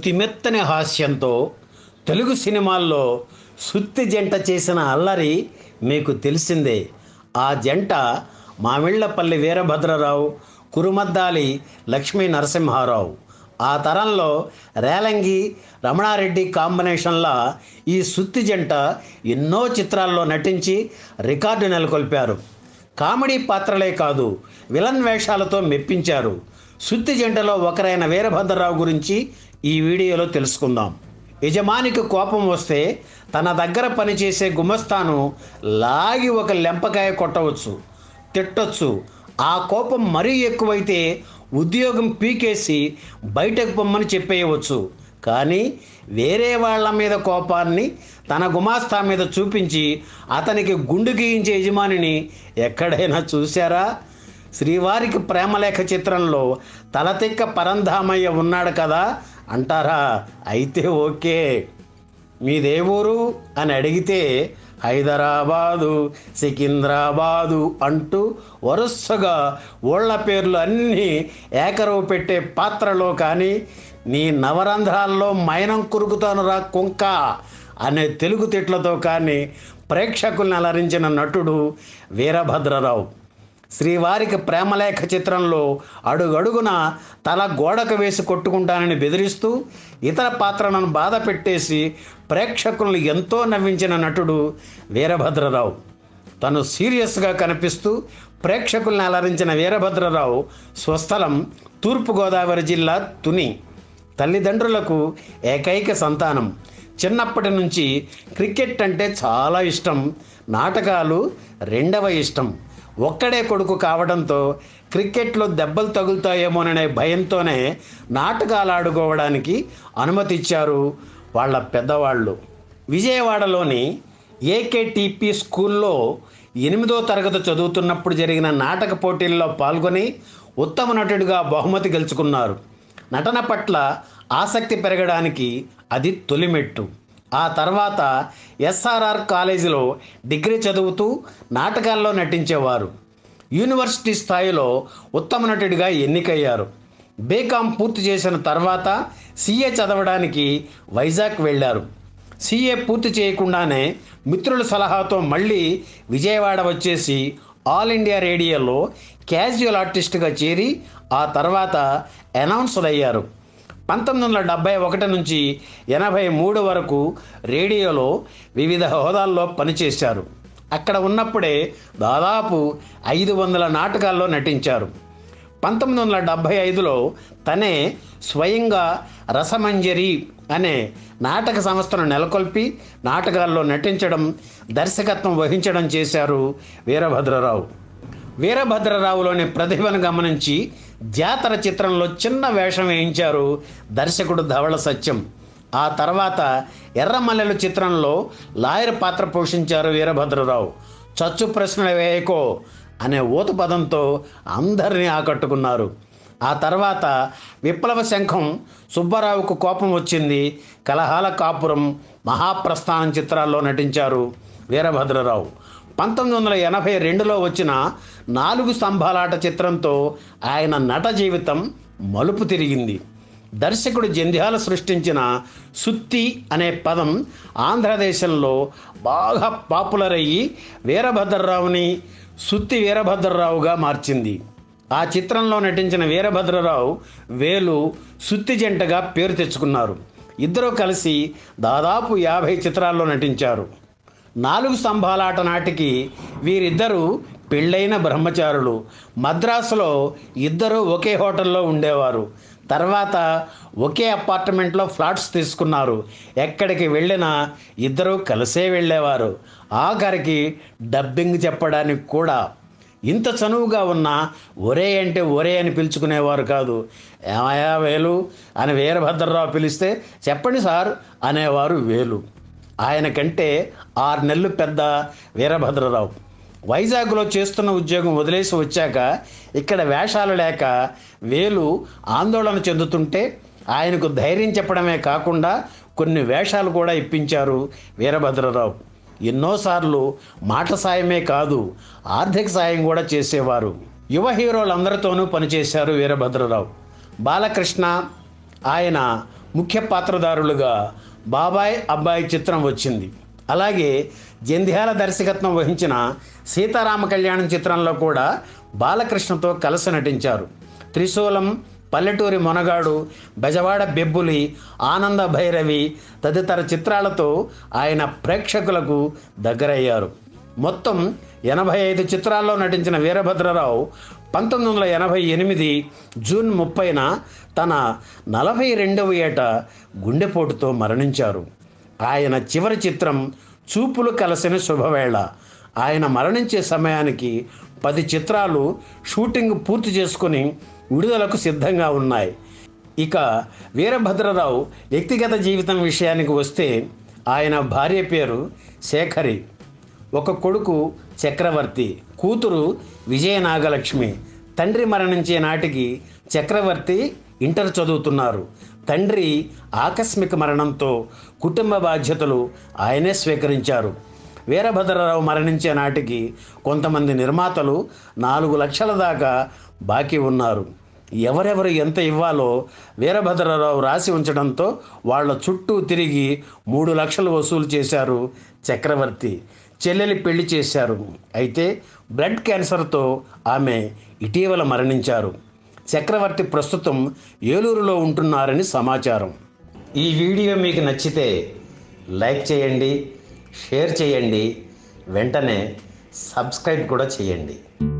శృతిమెత్తని హాస్యంతో తెలుగు సినిమాల్లో సుత్తి జంట చేసిన అల్లరి మీకు తెలిసిందే ఆ జంట మామిళ్లపల్లి వీరభద్రరావు కురుమద్దాలి లక్ష్మీ నరసింహారావు ఆ తరంలో రేలంగి రమణారెడ్డి కాంబినేషన్ల ఈ సుత్తి జంట ఎన్నో చిత్రాల్లో నటించి రికార్డు నెలకొల్పారు కామెడీ పాత్రలే కాదు విలన్ వేషాలతో మెప్పించారు సుత్తి జంటలో ఒకరైన వీరభద్రరావు గురించి ఈ వీడియోలో తెలుసుకుందాం యజమానికి కోపం వస్తే తన దగ్గర పనిచేసే గుమస్తాను లాగి ఒక లెంపకాయ కొట్టవచ్చు తిట్టచ్చు ఆ కోపం మరీ ఎక్కువైతే ఉద్యోగం పీకేసి బయటకు పొమ్మని చెప్పేయవచ్చు కానీ వేరే వాళ్ళ మీద కోపాన్ని తన గుమాస్తా మీద చూపించి అతనికి గుండు గీయించే యజమానిని ఎక్కడైనా చూశారా శ్రీవారికి ప్రేమలేఖ చిత్రంలో తలతిక్క పరంధామయ్య ఉన్నాడు కదా అంటారా అయితే ఓకే మీదేవూరు అని అడిగితే హైదరాబాదు సికింద్రాబాదు అంటూ వరుసగా ఓళ్ల పేర్లు అన్నీ ఏకరవు పెట్టే పాత్రలో కానీ నీ నవరంధ్రాల్లో మైనం కురుకుతానురా కుంక అనే తెలుగు తిట్లతో కానీ ప్రేక్షకుల్ని అలరించిన నటుడు వీరభద్రరావు శ్రీవారికి ప్రేమలేఖ చిత్రంలో అడుగడుగున తల గోడకు వేసి కొట్టుకుంటానని బెదిరిస్తూ ఇతర పాత్రలను బాధ పెట్టేసి ప్రేక్షకులను ఎంతో నవ్వించిన నటుడు వీరభద్రరావు తను సీరియస్గా కనిపిస్తూ ప్రేక్షకులను అలరించిన వీరభద్రరావు స్వస్థలం తూర్పుగోదావరి జిల్లా తుని తల్లిదండ్రులకు ఏకైక సంతానం చిన్నప్పటి నుంచి క్రికెట్ అంటే చాలా ఇష్టం నాటకాలు రెండవ ఇష్టం ఒక్కడే కొడుకు కావడంతో క్రికెట్లో దెబ్బలు తగులుతాయేమోననే భయంతోనే నాటకాలు ఆడుకోవడానికి అనుమతిచ్చారు వాళ్ళ పెద్దవాళ్ళు విజయవాడలోని ఏకేటిపి స్కూల్లో ఎనిమిదో తరగతి చదువుతున్నప్పుడు జరిగిన నాటక పోటీల్లో పాల్గొని ఉత్తమ నటుడిగా బహుమతి గెలుచుకున్నారు నటన పట్ల ఆసక్తి పెరగడానికి అది తొలిమెట్టు ఆ తర్వాత ఎస్ఆర్ఆర్ కాలేజీలో డిగ్రీ చదువుతూ నాటకాల్లో నటించేవారు యూనివర్సిటీ స్థాయిలో ఉత్తమ నటుడిగా ఎన్నికయ్యారు బీకామ్ పూర్తి చేసిన తర్వాత సీఏ చదవడానికి వైజాగ్ వెళ్ళారు సీఏ పూర్తి చేయకుండానే మిత్రుల సలహాతో మళ్ళీ విజయవాడ వచ్చేసి ఆల్ ఇండియా రేడియోలో క్యాజువల్ ఆర్టిస్ట్గా చేరి ఆ తర్వాత అనౌన్స్డ్ అయ్యారు పంతొమ్మిది వందల డెబ్బై ఒకటి నుంచి ఎనభై మూడు వరకు రేడియోలో వివిధ హోదాల్లో పనిచేశారు అక్కడ ఉన్నప్పుడే దాదాపు ఐదు వందల నాటకాల్లో నటించారు పంతొమ్మిది వందల డెబ్భై ఐదులో తనే స్వయంగా రసమంజరి అనే నాటక సంస్థను నెలకొల్పి నాటకాల్లో నటించడం దర్శకత్వం వహించడం చేశారు వీరభద్రరావు వీరభద్రరావులోని ప్రతిభను గమనించి జాతర చిత్రంలో చిన్న వేషం వేయించారు దర్శకుడు ధవళ సత్యం ఆ తర్వాత ఎర్రమల్లెలు చిత్రంలో లాయర్ పాత్ర పోషించారు వీరభద్రరావు చచ్చు ప్రశ్న వేయకో అనే ఓతు పదంతో అందరినీ ఆకట్టుకున్నారు ఆ తర్వాత విప్లవ శంఖం సుబ్బారావుకు కోపం వచ్చింది కలహాల కాపురం మహాప్రస్థానం చిత్రాల్లో నటించారు వీరభద్రరావు పంతొమ్మిది వందల ఎనభై రెండులో వచ్చిన నాలుగు స్తంభాలాట చిత్రంతో ఆయన నట జీవితం మలుపు తిరిగింది దర్శకుడు జంధ్యాల సృష్టించిన సుత్తి అనే పదం ఆంధ్రదేశంలో బాగా పాపులర్ అయ్యి వీరభద్రరావుని సుత్తి వీరభద్రరావుగా మార్చింది ఆ చిత్రంలో నటించిన వీరభద్రరావు వేలు సుత్తి జంటగా పేరు తెచ్చుకున్నారు ఇద్దరూ కలిసి దాదాపు యాభై చిత్రాల్లో నటించారు నాలుగు స్తంభాలాట నాటికి వీరిద్దరూ పెళ్ళైన బ్రహ్మచారులు మద్రాసులో ఇద్దరు ఒకే హోటల్లో ఉండేవారు తర్వాత ఒకే అపార్ట్మెంట్లో ఫ్లాట్స్ తీసుకున్నారు ఎక్కడికి వెళ్ళినా ఇద్దరూ కలిసే వెళ్ళేవారు ఆఖరికి డబ్బింగ్ చెప్పడానికి కూడా ఇంత చనువుగా ఉన్న ఒరే అంటే ఒరే అని పిలుచుకునేవారు కాదు ఏమయా వేలు అని వీరభద్రరావు పిలిస్తే చెప్పండి సార్ అనేవారు వేలు ఆయన కంటే ఆరు నెలలు పెద్ద వీరభద్రరావు వైజాగ్లో చేస్తున్న ఉద్యోగం వదిలేసి వచ్చాక ఇక్కడ వేషాలు లేక వేలు ఆందోళన చెందుతుంటే ఆయనకు ధైర్యం చెప్పడమే కాకుండా కొన్ని వేషాలు కూడా ఇప్పించారు వీరభద్రరావు ఎన్నోసార్లు మాట సాయమే కాదు ఆర్థిక సాయం కూడా చేసేవారు యువ హీరోలందరితోనూ పనిచేశారు వీరభద్రరావు బాలకృష్ణ ఆయన ముఖ్య పాత్రదారులుగా బాబాయ్ అబ్బాయి చిత్రం వచ్చింది అలాగే జంధ్యాల దర్శకత్వం వహించిన సీతారామ కళ్యాణం చిత్రంలో కూడా బాలకృష్ణతో కలిసి నటించారు త్రిశూలం పల్లెటూరి మొనగాడు బెజవాడ బెబ్బులి ఆనంద భైరవి తదితర చిత్రాలతో ఆయన ప్రేక్షకులకు దగ్గరయ్యారు మొత్తం ఎనభై ఐదు చిత్రాల్లో నటించిన వీరభద్రరావు పంతొమ్మిది వందల ఎనభై ఎనిమిది జూన్ ముప్పైన తన నలభై రెండవ ఏట గుండెపోటుతో మరణించారు ఆయన చివరి చిత్రం చూపులు కలసిన శుభవేళ ఆయన మరణించే సమయానికి పది చిత్రాలు షూటింగ్ పూర్తి చేసుకుని విడుదలకు సిద్ధంగా ఉన్నాయి ఇక వీరభద్రరావు వ్యక్తిగత జీవితం విషయానికి వస్తే ఆయన భార్య పేరు శేఖరి ఒక కొడుకు చక్రవర్తి కూతురు విజయనాగలక్ష్మి తండ్రి మరణించే నాటికి చక్రవర్తి ఇంటర్ చదువుతున్నారు తండ్రి ఆకస్మిక మరణంతో కుటుంబ బాధ్యతలు ఆయనే స్వీకరించారు వీరభద్రరావు మరణించే నాటికి కొంతమంది నిర్మాతలు నాలుగు లక్షల దాకా బాకీ ఉన్నారు ఎవరెవరు ఎంత ఇవ్వాలో వీరభద్రరావు రాసి ఉంచడంతో వాళ్ళ చుట్టూ తిరిగి మూడు లక్షలు వసూలు చేశారు చక్రవర్తి చెల్లెలి పెళ్లి చేశారు అయితే బ్లడ్ క్యాన్సర్తో ఆమె ఇటీవల మరణించారు చక్రవర్తి ప్రస్తుతం ఏలూరులో ఉంటున్నారని సమాచారం ఈ వీడియో మీకు నచ్చితే లైక్ చేయండి షేర్ చేయండి వెంటనే సబ్స్క్రైబ్ కూడా చేయండి